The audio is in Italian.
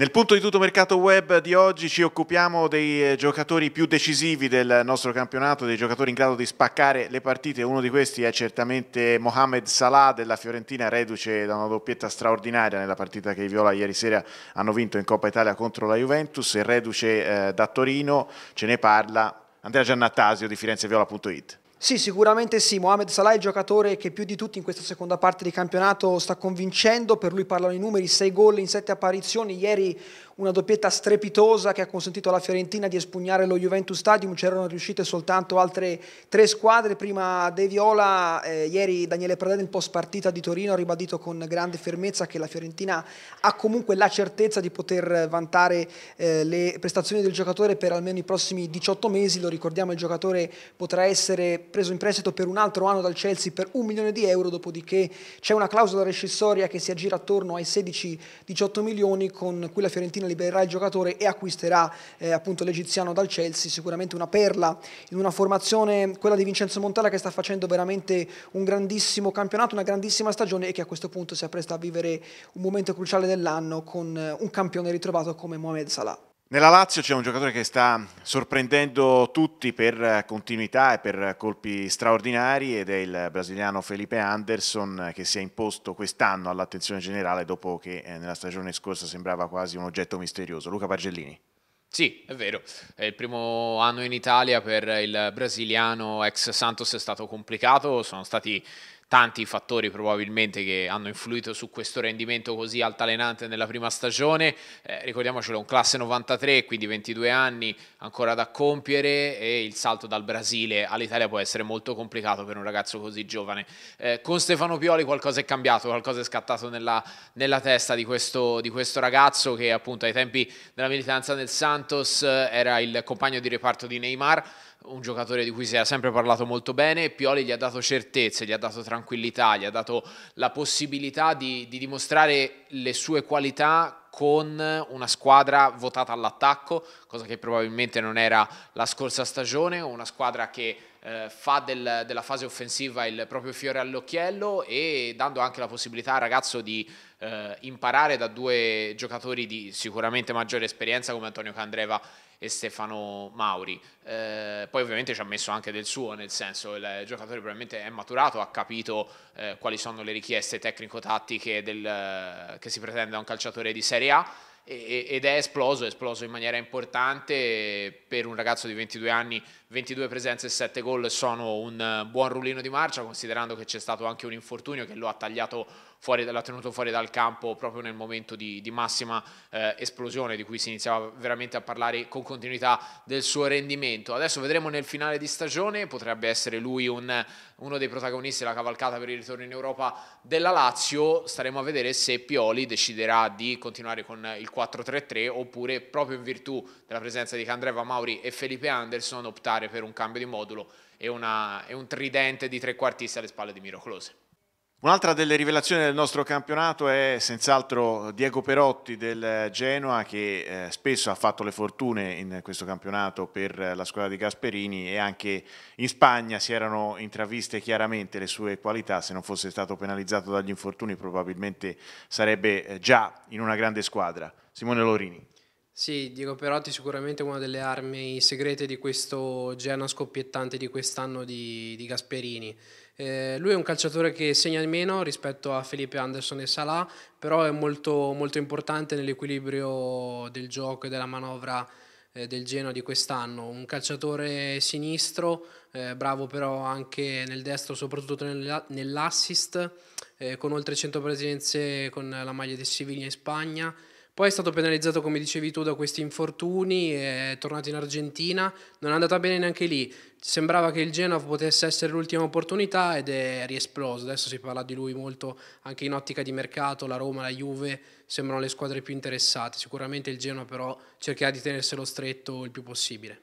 Nel punto di tutto mercato web di oggi ci occupiamo dei eh, giocatori più decisivi del nostro campionato, dei giocatori in grado di spaccare le partite. Uno di questi è certamente Mohamed Salah della Fiorentina, reduce da una doppietta straordinaria nella partita che i Viola ieri sera hanno vinto in Coppa Italia contro la Juventus. E reduce eh, da Torino, ce ne parla Andrea Giannattasio di FirenzeViola.it. Sì, sicuramente sì. Mohamed Salah è il giocatore che più di tutti in questa seconda parte di campionato sta convincendo. Per lui parlano i numeri: 6 gol in 7 apparizioni. Ieri una doppietta strepitosa che ha consentito alla Fiorentina di espugnare lo Juventus Stadium, c'erano riuscite soltanto altre tre squadre, prima De Viola, eh, ieri Daniele Pradella in post partita di Torino ha ribadito con grande fermezza che la Fiorentina ha comunque la certezza di poter vantare eh, le prestazioni del giocatore per almeno i prossimi 18 mesi, lo ricordiamo il giocatore potrà essere preso in prestito per un altro anno dal Chelsea per un milione di euro, dopodiché c'è una clausola rescissoria che si aggira attorno ai 16-18 milioni con cui la Fiorentina libererà il giocatore e acquisterà eh, appunto l'egiziano dal Chelsea, sicuramente una perla in una formazione, quella di Vincenzo Montella che sta facendo veramente un grandissimo campionato, una grandissima stagione e che a questo punto si appresta a vivere un momento cruciale dell'anno con eh, un campione ritrovato come Mohamed Salah. Nella Lazio c'è un giocatore che sta sorprendendo tutti per continuità e per colpi straordinari ed è il brasiliano Felipe Anderson che si è imposto quest'anno all'attenzione generale dopo che eh, nella stagione scorsa sembrava quasi un oggetto misterioso. Luca Pagellini. Sì, è vero, è il primo anno in Italia per il brasiliano ex Santos è stato complicato, sono stati tanti fattori probabilmente che hanno influito su questo rendimento così altalenante nella prima stagione. Eh, ricordiamocelo, un classe 93, quindi 22 anni ancora da compiere e il salto dal Brasile all'Italia può essere molto complicato per un ragazzo così giovane. Eh, con Stefano Pioli qualcosa è cambiato, qualcosa è scattato nella, nella testa di questo, di questo, ragazzo che appunto ai tempi della militanza del Santos eh, era il compagno di reparto di Neymar un giocatore di cui si è sempre parlato molto bene, Pioli gli ha dato certezze, gli ha dato tranquillità, gli ha dato la possibilità di, di dimostrare le sue qualità con una squadra votata all'attacco, cosa che probabilmente non era la scorsa stagione, una squadra che eh, fa del, della fase offensiva il proprio fiore all'occhiello e dando anche la possibilità al ragazzo di eh, imparare da due giocatori di sicuramente maggiore esperienza come Antonio Candreva e Stefano Mauri. Eh, poi ovviamente ci ha messo anche del suo, nel senso il giocatore probabilmente è maturato, ha capito eh, quali sono le richieste tecnico-tattiche del, che si pretende da un calciatore di Serie A ed è esploso, è esploso in maniera importante per un ragazzo di 22 anni, 22 presenze e 7 gol sono un buon rullino di marcia considerando che c'è stato anche un infortunio che lo ha tagliato fuori, l'ha tenuto fuori dal campo proprio nel momento di, di massima eh, esplosione di cui si iniziava veramente a parlare con continuità del suo rendimento. Adesso vedremo nel finale di stagione, potrebbe essere lui un, uno dei protagonisti della cavalcata per il ritorno in Europa della Lazio, staremo a vedere se Pioli deciderà di continuare con il 4-3-3 oppure proprio in virtù della presenza di Candreva Mauri e Felipe Anderson optare per un cambio di modulo e, un tridente di trequartista alle spalle di Miroclose. Un'altra delle rivelazioni del nostro campionato è senz'altro Diego Perotti del Genoa che eh, spesso ha fatto le fortune in questo campionato per la squadra di Gasperini e anche in Spagna si erano intraviste chiaramente le sue qualità, se non fosse stato penalizzato dagli infortuni probabilmente sarebbe eh, già in una grande squadra. Simone Lorini. Sì, Diego Perotti è sicuramente una delle armi segrete di questo Genoa scoppiettante di quest'anno di, di Gasperini. Eh, lui è un calciatore che segna meno rispetto a Felipe Anderson e Salah, però è molto, molto importante nell'equilibrio del gioco e della manovra eh, del Genoa di quest'anno. Un calciatore sinistro, eh, bravo però anche nel destro, soprattutto nel, nell'assist, eh, con oltre 100 presenze con la maglia di Siviglia in Spagna poi è stato penalizzato, come dicevi tu, da questi infortuni, è tornato in Argentina, non è andata bene neanche lì. Sembrava che il Genoa potesse essere l'ultima opportunità ed è riesploso. Adesso si parla di lui molto anche in ottica di mercato, la Roma, la Juve sembrano le squadre più interessate. Sicuramente il Genoa però cercherà di tenerselo stretto il più possibile.